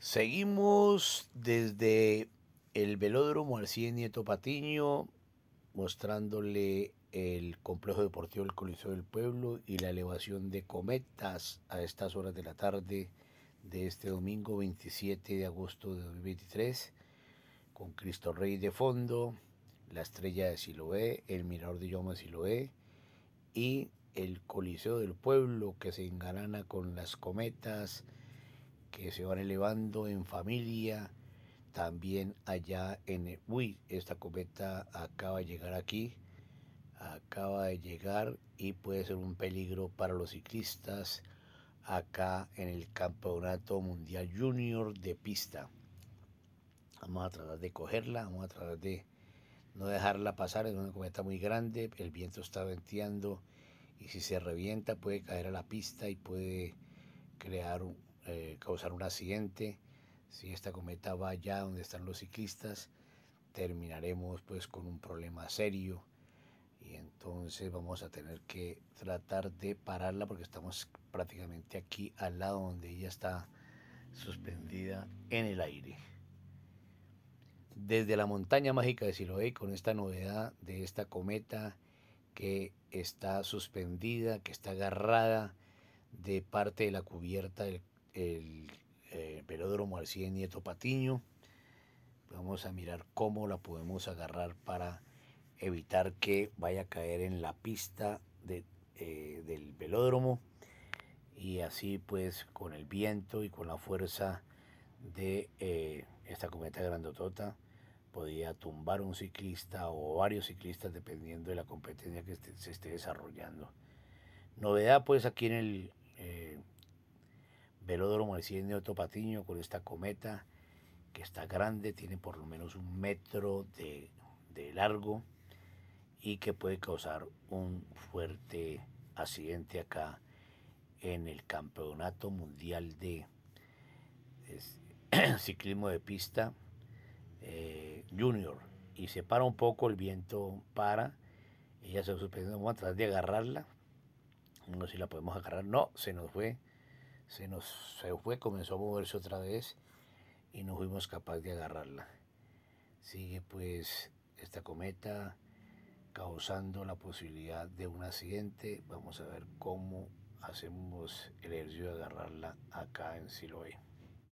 Seguimos desde el velódromo Alcide Nieto Patiño, mostrándole el complejo deportivo del Coliseo del Pueblo y la elevación de cometas a estas horas de la tarde de este domingo 27 de agosto de 2023, con Cristo Rey de fondo, la estrella de Siloé, el mirador de Yoma Siloé y el Coliseo del Pueblo que se engarana con las cometas que se van elevando en familia, también allá en... Uy, esta cometa acaba de llegar aquí, acaba de llegar y puede ser un peligro para los ciclistas acá en el Campeonato Mundial Junior de pista. Vamos a tratar de cogerla, vamos a tratar de no dejarla pasar, es una cometa muy grande, el viento está venteando y si se revienta puede caer a la pista y puede crear un, eh, causar un accidente. Si esta cometa va allá donde están los ciclistas, terminaremos pues con un problema serio y entonces vamos a tener que tratar de pararla porque estamos prácticamente aquí al lado donde ella está suspendida en el aire. Desde la montaña mágica de Siloé con esta novedad de esta cometa que está suspendida, que está agarrada de parte de la cubierta del el eh, velódromo Alcide Nieto Patiño. Vamos a mirar cómo la podemos agarrar para evitar que vaya a caer en la pista de, eh, del velódromo y así pues con el viento y con la fuerza de eh, esta cometa grandotota podía tumbar un ciclista o varios ciclistas dependiendo de la competencia que se esté desarrollando. Novedad pues aquí en el velódromo de de Otto Patiño con esta cometa que está grande, tiene por lo menos un metro de, largo y que puede causar un fuerte accidente acá en el Campeonato Mundial de Ciclismo de Pista eh, Junior. Y se para un poco, el viento para, ella se va suspendiendo, vamos a tratar de agarrarla, no sé si la podemos agarrar, no, se nos fue se nos se fue, comenzó a moverse otra vez y no fuimos capaces de agarrarla. Sigue pues esta cometa causando la posibilidad de un accidente. Vamos a ver cómo hacemos el ejercicio de agarrarla acá en Siloé.